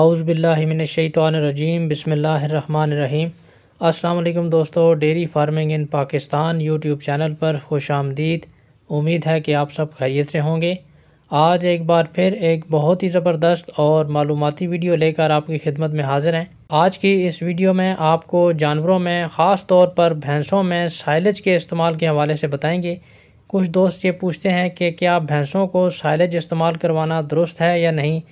आउज़बिल्लिमिनशैतरजीम बसमीम अल्लाम दोस्तों dairy farming in Pakistan YouTube channel पर खुश आमदीद उम्मीद है कि आप सब खैरियत से होंगे आज एक बार फिर एक बहुत ही ज़बरदस्त और मालूमती वीडियो लेकर आपकी खिदमत में हाज़िर हैं आज की इस वीडियो में आपको जानवरों में ख़ास तौर पर भैंसों में साइलेज के इस्तेमाल के हवाले से बताएँगे कुछ दोस्त ये पूछते हैं कि क्या भैंसों को साइलेज इस्तेमाल करवाना दुरुस्त है या नहीं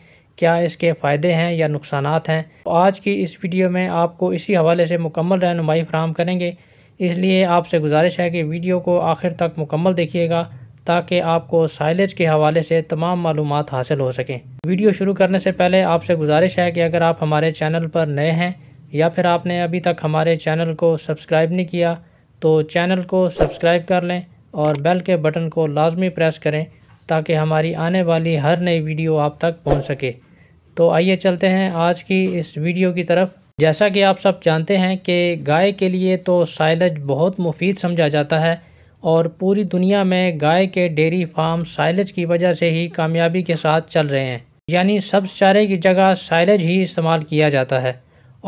क्या इसके फ़ायदे हैं या नुकसान हैं आज की इस वीडियो में आपको इसी हवाले से मुकम्मल रहनुमाई फ्राहम करेंगे इसलिए आपसे गुजारिश है कि वीडियो को आखिर तक मुकम्मल देखिएगा ताकि आपको साइलेज के हवाले से तमाम मालूम हासिल हो सकें वीडियो शुरू करने से पहले आपसे गुजारिश है कि अगर आप हमारे चैनल पर नए हैं या फिर आपने अभी तक हमारे चैनल को सब्सक्राइब नहीं किया तो चैनल को सब्सक्राइब कर लें और बेल के बटन को लाजमी प्रेस करें ताकि हमारी आने वाली हर नई वीडियो आप तक पहुंच सके तो आइए चलते हैं आज की इस वीडियो की तरफ जैसा कि आप सब जानते हैं कि गाय के लिए तो साइलेज बहुत मुफीद समझा जाता है और पूरी दुनिया में गाय के डेयरी फार्म साइलेज की वजह से ही कामयाबी के साथ चल रहे हैं यानी सब्ज चारे की जगह साइलेज ही इस्तेमाल किया जाता है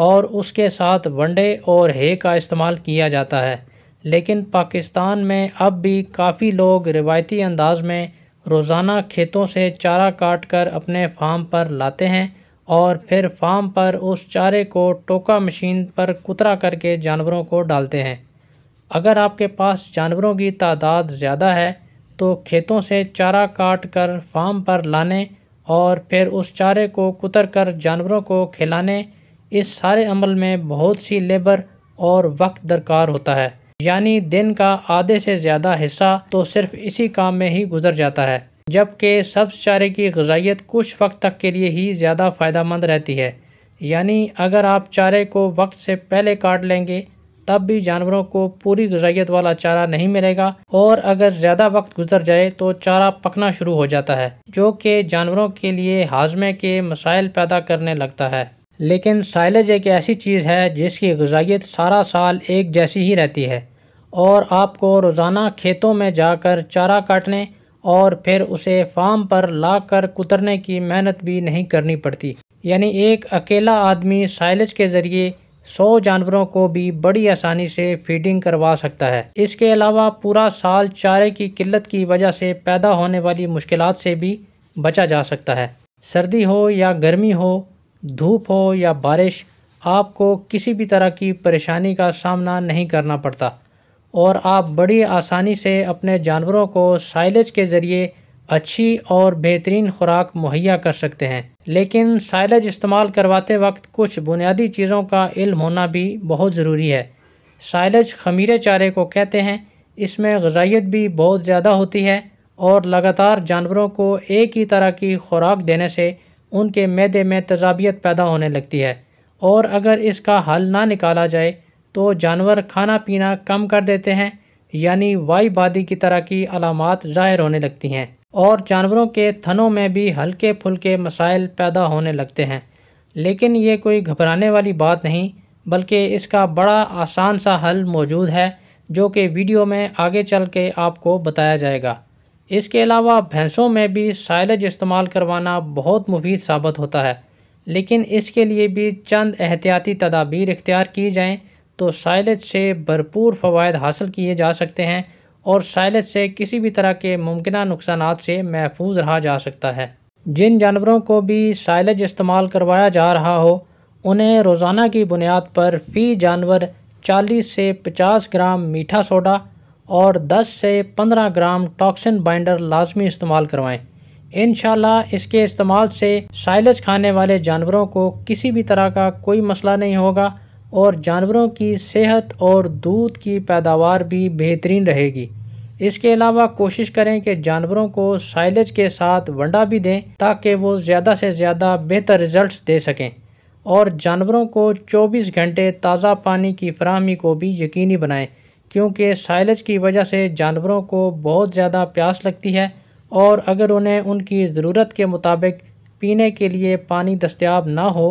और उसके साथ वनडे और हे का इस्तेमाल किया जाता है लेकिन पाकिस्तान में अब भी काफ़ी लोग रिवायती अंदाज में रोज़ाना खेतों से चारा काट कर अपने फार्म पर लाते हैं और फिर फार्म पर उस चारे को टोका मशीन पर कुतरा करके जानवरों को डालते हैं अगर आपके पास जानवरों की तादाद ज़्यादा है तो खेतों से चारा काट कर फार्म पर लाने और फिर उस चारे को कुतर कर जानवरों को खिलाने इस सारे अमल में बहुत सी लेबर और वक्त दरकार होता है यानी दिन का आधे से ज़्यादा हिस्सा तो सिर्फ इसी काम में ही गुजर जाता है जबकि सब्ज चारे की गजाइत कुछ वक्त तक के लिए ही ज़्यादा फ़ायदा मंद रहती है यानी अगर आप चारे को वक्त से पहले काट लेंगे तब भी जानवरों को पूरी गजाइत वाला चारा नहीं मिलेगा और अगर ज़्यादा वक्त गुजर जाए तो चारा पकना शुरू हो जाता है जो कि जानवरों के लिए हाजमे के मसाइल पैदा करने लगता है लेकिन साइलेज एक ऐसी चीज़ है जिसकी गजाइत सारा साल एक जैसी ही रहती है और आपको रोज़ाना खेतों में जाकर चारा काटने और फिर उसे फार्म पर ला कर कुतरने की मेहनत भी नहीं करनी पड़ती यानी एक अकेला आदमी साइलेज के ज़रिए सौ जानवरों को भी बड़ी आसानी से फीडिंग करवा सकता है इसके अलावा पूरा साल चारे की किल्लत की वजह से पैदा होने वाली मुश्किल से भी बचा जा सकता है सर्दी हो या गर्मी हो धूप हो या बारिश आपको किसी भी तरह की परेशानी का सामना नहीं करना पड़ता और आप बड़ी आसानी से अपने जानवरों को साइलेज के ज़रिए अच्छी और बेहतरीन खुराक मुहैया कर सकते हैं लेकिन साइलेज इस्तेमाल करवाते वक्त कुछ बुनियादी चीज़ों का इल्म होना भी बहुत ज़रूरी है साइलेज खमीरे चारे को कहते हैं इसमें गजाइत भी बहुत ज़्यादा होती है और लगातार जानवरों को एक ही तरह की खुराक देने से उनके मैदे में तजाबियत पैदा होने लगती है और अगर इसका हल ना निकाला जाए तो जानवर खाना पीना कम कर देते हैं यानी वाईबादी की तरह की अलामत ज़ाहिर होने लगती हैं और जानवरों के थनों में भी हल्के फुलके मसाइल पैदा होने लगते हैं लेकिन ये कोई घबराने वाली बात नहीं बल्कि इसका बड़ा आसान सा हल मौजूद है जो कि वीडियो में आगे चल के आपको बताया जाएगा इसके अलावा भैंसों में भी साइलेज इस्तेमाल करवाना बहुत मुफीद साबित होता है लेकिन इसके लिए भी चंद एहतियाती तदाबीर इख्तियार की जाएँ तो साइलेज से भरपूर फ़वाद हासिल किए जा सकते हैं और साइलेज से किसी भी तरह के मुमकिन नुकसान से महफूज रहा जा सकता है जिन जानवरों को भी साइलेज इस्तेमाल करवाया जा रहा हो उन्हें रोज़ाना की बुनियाद पर फ़ी जानवर 40 से 50 ग्राम मीठा सोडा और 10 से 15 ग्राम टॉक्सिन बाइंडर लाजमी इस्तेमाल करवाएं इन इसके इस्तेमाल से साइलज खाने वाले जानवरों को किसी भी तरह का कोई मसला नहीं होगा और जानवरों की सेहत और दूध की पैदावार भी बेहतरीन रहेगी इसके अलावा कोशिश करें कि जानवरों को साइलेज के साथ वंडा भी दें ताकि वो ज़्यादा से ज़्यादा बेहतर रिजल्ट्स दे सकें और जानवरों को 24 घंटे ताज़ा पानी की फरहमी को भी यकीनी बनाएं क्योंकि साइलेज की वजह से जानवरों को बहुत ज़्यादा प्यास लगती है और अगर उन्हें उनकी ज़रूरत के मुताबिक पीने के लिए पानी दस्तियाब ना हो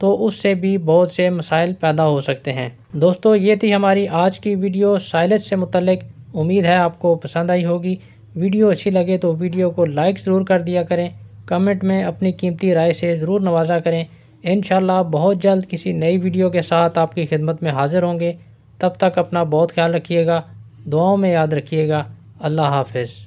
तो उससे भी बहुत से मसाइल पैदा हो सकते हैं दोस्तों ये थी हमारी आज की वीडियो साइलेज से मुतलक उम्मीद है आपको पसंद आई होगी वीडियो अच्छी लगे तो वीडियो को लाइक ज़रूर कर दिया करें कमेंट में अपनी कीमती राय से ज़रूर नवाजा करें इन बहुत जल्द किसी नई वीडियो के साथ आपकी खिदमत में हाज़िर होंगे तब तक अपना बहुत ख्याल रखिएगा दुआओं में याद रखिएगा अल्लाह हाफिज़